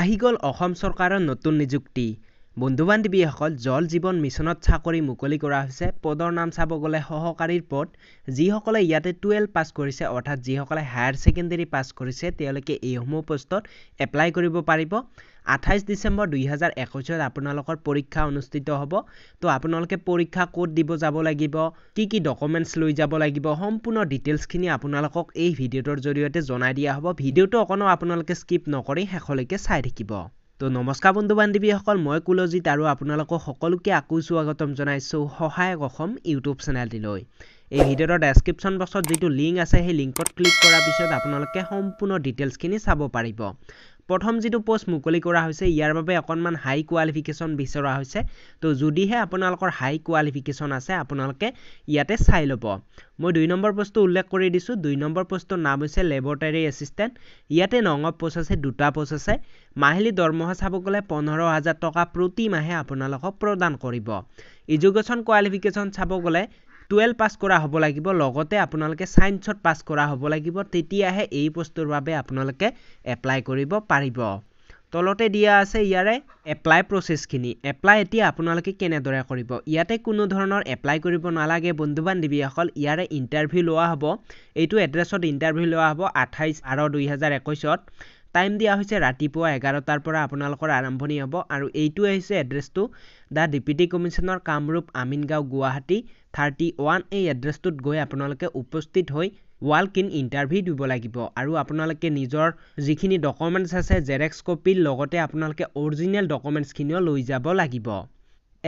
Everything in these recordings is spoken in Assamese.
আহি গ'ল অসম চৰকাৰৰ নতুন নিযুক্তি বন্ধু বান্ধৱীসকল জল জীৱন মিছনত চাকৰি মুকলি কৰা হৈছে পদৰ নাম চাব গ'লে সহকাৰীৰ পদ যিসকলে ইয়াতে টুৱেল্ভ পাছ কৰিছে অৰ্থাৎ যিসকলে হায়াৰ ছেকেণ্ডেৰী পাছ কৰিছে তেওঁলোকে এইসমূহ পষ্টত এপ্লাই কৰিব পাৰিব আঠাইছ ডিচেম্বৰ দুহেজাৰ একৈছত আপোনালোকৰ পৰীক্ষা অনুষ্ঠিত হ'ব তো আপোনালোকে পৰীক্ষা ক'ত দিব যাব লাগিব কি কি ডকুমেণ্টছ লৈ যাব লাগিব সম্পূৰ্ণ ডিটেইলছখিনি আপোনালোকক এই ভিডিঅ'টোৰ জৰিয়তে জনাই দিয়া হ'ব ভিডিঅ'টো অকণো আপোনালোকে স্কিপ নকৰি শেষলৈকে চাই থাকিব তো নমস্কাৰ বন্ধু বান্ধৱীসকল মই কুলজিত আৰু আপোনালোকক সকলোকে আকৌ স্বাগতম জনাইছোঁ সহায়ক অসম ইউটিউব চেনেলটিলৈ এই ভিডিঅ'টোৰ ডেছক্ৰিপশ্যন বক্সত যিটো লিংক আছে সেই লিংকত ক্লিক কৰাৰ পিছত আপোনালোকে সম্পূৰ্ণ ডিটেইলছখিনি চাব পাৰিব প্ৰথম যিটো পষ্ট মুকলি কৰা হৈছে ইয়াৰ বাবে অকণমান হাই কোৱালিফিকেশ্যন বিচৰা হৈছে তো যদিহে আপোনালোকৰ হাই কোৱালিফিকেশ্যন আছে আপোনালোকে ইয়াতে চাই ল'ব মই দুই নম্বৰ পষ্টটো উল্লেখ কৰি দিছোঁ দুই নম্বৰ পষ্টটোৰ নাম হৈছে লেবৰটৰী এছিষ্টেণ্ট ইয়াতে নঙব পষ্ট আছে দুটা পষ্ট আছে মাহিলী দৰমহা চাব গ'লে পোন্ধৰ হাজাৰ টকা প্ৰতি মাহে আপোনালোকক প্ৰদান কৰিব এডুকেশ্যন কোৱালিফিকেশ্যন চাব গ'লে টুৱেল্ভ পাছ কৰা হ'ব লাগিব লগতে আপোনালোকে ছায়েন্সত পাছ কৰা হ'ব লাগিব তেতিয়াহে এই পষ্টটোৰ বাবে আপোনালোকে এপ্লাই কৰিব পাৰিব তলতে দিয়া আছে ইয়াৰে এপ্লাই প্ৰচেছখিনি এপ্লাই এতিয়া আপোনালোকে কেনেদৰে কৰিব ইয়াতে কোনো ধৰণৰ এপ্লাই কৰিব নালাগে বন্ধু বান্ধৱীসকল ইয়াৰে ইণ্টাৰভিউ লোৱা হ'ব এইটো এড্ৰেছত ইণ্টাৰভিউ লোৱা হ'ব আঠাইছ বাৰ দুহেজাৰ একৈছত টাইম দিয়া হৈছে ৰাতিপুৱা এঘাৰটাৰ পৰা আপোনালোকৰ আৰম্ভণি হ'ব আৰু এইটো হৈছে এড্ৰেছটো দ্য ডিপুটি কমিশ্যনৰ কামৰূপ আমিনগাঁও গুৱাহাটী থাৰ্টি ওৱান এই এড্ৰেছটোত গৈ আপোনালোকে উপস্থিত হৈ ৱাল্ক ইন ইণ্টাৰভিউ দিব লাগিব আৰু আপোনালোকে নিজৰ যিখিনি ডকুমেণ্টছ আছে জেৰেক্স কপিৰ লগতে আপোনালোকে অৰিজিনেল ডকুমেণ্টছখিনিও লৈ যাব লাগিব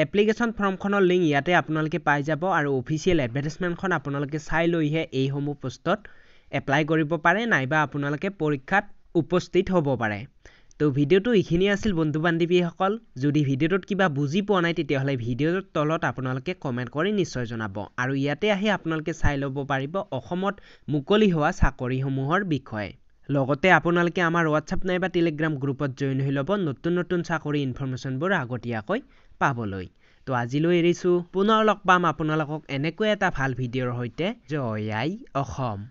এপ্লিকেশ্যন ফৰ্মখনৰ লিংক ইয়াতে আপোনালোকে পাই যাব আৰু অফিচিয়েল এডভাৰ্টাইজমেণ্টখন আপোনালোকে চাই লৈহে এইসমূহ পোষ্টত এপ্লাই কৰিব পাৰে নাইবা আপোনালোকে পৰীক্ষাত উপস্থিত হ'ব পাৰে তো ভিডিঅ'টো এইখিনিয়ে আছিল বন্ধু বান্ধৱীসকল যদি ভিডিঅ'টোত কিবা বুজি পোৱা নাই তেতিয়াহ'লে ভিডিঅ'টোৰ তলত আপোনালোকে কমেণ্ট কৰি নিশ্চয় জনাব আৰু ইয়াতে আহি আপোনালোকে চাই ল'ব পাৰিব অসমত মুকলি হোৱা চাকৰিসমূহৰ বিষয়ে লগতে আপোনালোকে আমাৰ হোৱাটছআপ নাইবা টেলিগ্ৰাম গ্ৰুপত জইন হৈ ল'ব নতুন নতুন চাকৰি ইনফৰ্মেশ্যনবোৰ আগতীয়াকৈ পাবলৈ তো আজিলৈ এৰিছোঁ পুনৰ লগ পাম আপোনালোকক এনেকৈ এটা ভাল ভিডিঅ'ৰ সৈতে জয় আই অসম